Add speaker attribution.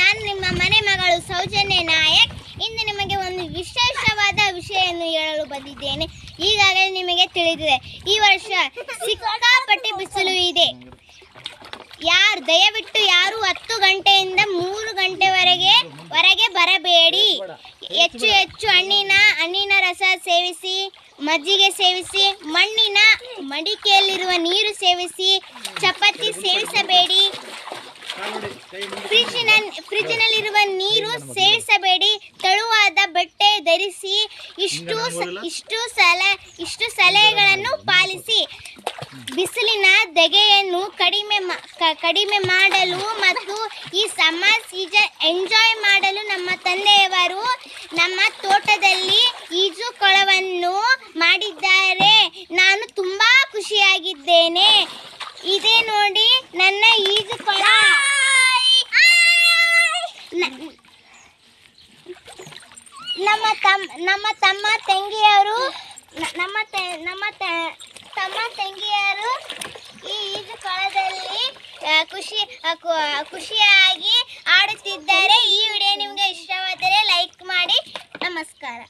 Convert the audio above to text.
Speaker 1: ನಾನು ನಿಮ್ಮ ಮನೆ ಮಗಳು ಸೌಜನ್ಯ ನಾಯಕ್ ಇಂದು ನಿಮಗೆ ಒಂದು ವಿಶೇಷವಾದ ವಿಷಯವನ್ನು ಹೇಳಲು ಬಂದಿದ್ದೇನೆ ಈಗಾಗಲೇ ನಿಮಗೆ ತಿಳಿದಿದೆ ಈ ವರ್ಷ ಸಿಕ್ಕಾಪಟ್ಟೆ ಬಿಸಿಲು ಇದೆ ಯಾರು ದಯವಿಟ್ಟು ಯಾರು ಹತ್ತು ಗಂಟೆಯಿಂದ ಮೂರು ಗಂಟೆವರೆಗೆ ಹೊರಗೆ ಬರಬೇಡಿ ಹೆಚ್ಚು ಹೆಚ್ಚು ಹಣ್ಣಿನ ಹಣ್ಣಿನ ರಸ ಸೇವಿಸಿ ಮಜ್ಜಿಗೆ ಸೇವಿಸಿ ಮಣ್ಣಿನ ಮಡಿಕೆಯಲ್ಲಿರುವ ನೀರು ಸೇವಿಸಿ ಚಪಾತಿ ಸೇವಿಸಬೇಡಿ ಫ್ರಿಜ್ನಲ್ಲಿರುವ ನೀರು ಸೇರಿಸಬೇಡಿ ತಳುವಾದ ಬಟ್ಟೆ ಧರಿಸಿ ಇಷ್ಟು ಇಷ್ಟು ಸಲ ಇಷ್ಟು ಸಲಹೆಗಳನ್ನು ಪಾಲಿಸಿ ಬಿಸಿಲಿನ ಧಗೆಯನ್ನು ಕಡಿಮೆ ಕಡಿಮೆ ಮಾಡಲು ಮತ್ತು ಈ ಸಮ್ಮರ್ ಸೀಸನ್ ಎಂಜಾಯ್ ಮಾಡಲು ನಮ್ಮ ತಂದೆಯವರು ನಮ್ಮ ತೋಟದಲ್ಲಿ ಈಜುಕೊಳವನ್ನು ಮಾಡಿದ್ದಾರೆ ನಾನು ತುಂಬ ಖುಷಿಯಾಗಿದ್ದೇನೆ ಇದೇ ನೋಡಿ ನನ್ನ ಈ ನಮ್ಮ ತಮ್ಮ ನಮ್ಮ ತಮ್ಮ ತಂಗಿಯರು ನಮ್ಮ ನಮ್ಮ ತಮ್ಮ ತಂಗಿಯರು ಈ ಕೊಳದಲ್ಲಿ ಖುಷಿ ಖುಷಿಯಾಗಿ
Speaker 2: ಆಡುತ್ತಿದ್ದಾರೆ ಈ ವಿಡಿಯೋ ನಿಮಗೆ ಇಷ್ಟವಾದರೆ ಲೈಕ್ ಮಾಡಿ ನಮಸ್ಕಾರ